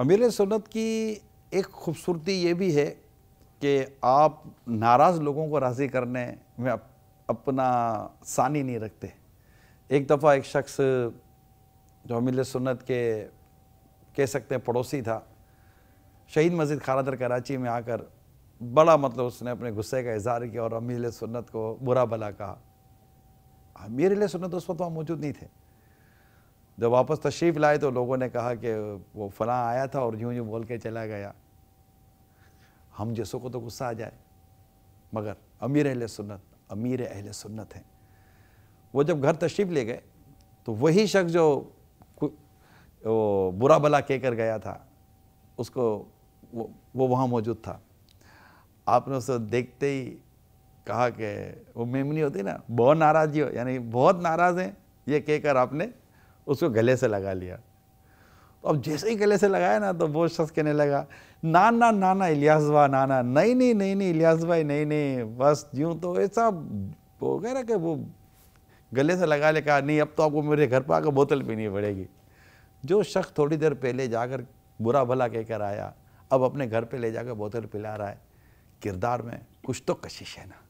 अमीर सुन्नत की एक खूबसूरती ये भी है कि आप नाराज़ लोगों को राज़ी करने में अप, अपना सानी नहीं रखते एक दफ़ा एक शख्स जो अमीर सुन्नत के कह सकते हैं पड़ोसी था शहीद मस्जिद खारादर कराची में आकर बड़ा मतलब उसने अपने गुस्से का इजहार किया और अमीर सुन्नत को बुरा भला कहा अमीर सुन्नत उस वक्त वहाँ मौजूद नहीं थे जब वापस तशरीफ़ लाए तो लोगों ने कहा कि वो फलां आया था और यूं यूं बोल के चला गया हम जैसों को तो गुस्सा आ जाए मगर अमीर अहल सुन्नत अमीर अहल सुन्नत हैं वो जब घर तशरीफ़ ले गए तो वही शख्स जो वो बुरा भला कह कर गया था उसको वो वो वहाँ मौजूद था आपने उसे देखते ही कहा कि वो मेमनी होती ना बहुत नाराज़गी हो यानी बहुत नाराज़ हैं ये कहकर आपने उसको गले से लगा लिया तो अब जैसे ही गले से लगाया ना तो वो शख्स कहने लगा ना ना ना ना इलियासवा नाना नहीं नहीं नहीं नहीं इलियास भाई नहीं नहीं बस यूँ तो ऐसा हो गया ना कि वो गले से लगा ले कहा नहीं अब तो आपको मेरे घर पर आकर बोतल पीनी पड़ेगी जो शख्स थोड़ी देर पहले जाकर बुरा भला कहकर आया अब अपने घर पर ले जाकर बोतल पिला रहा है किरदार में कुछ तो कशिश है ना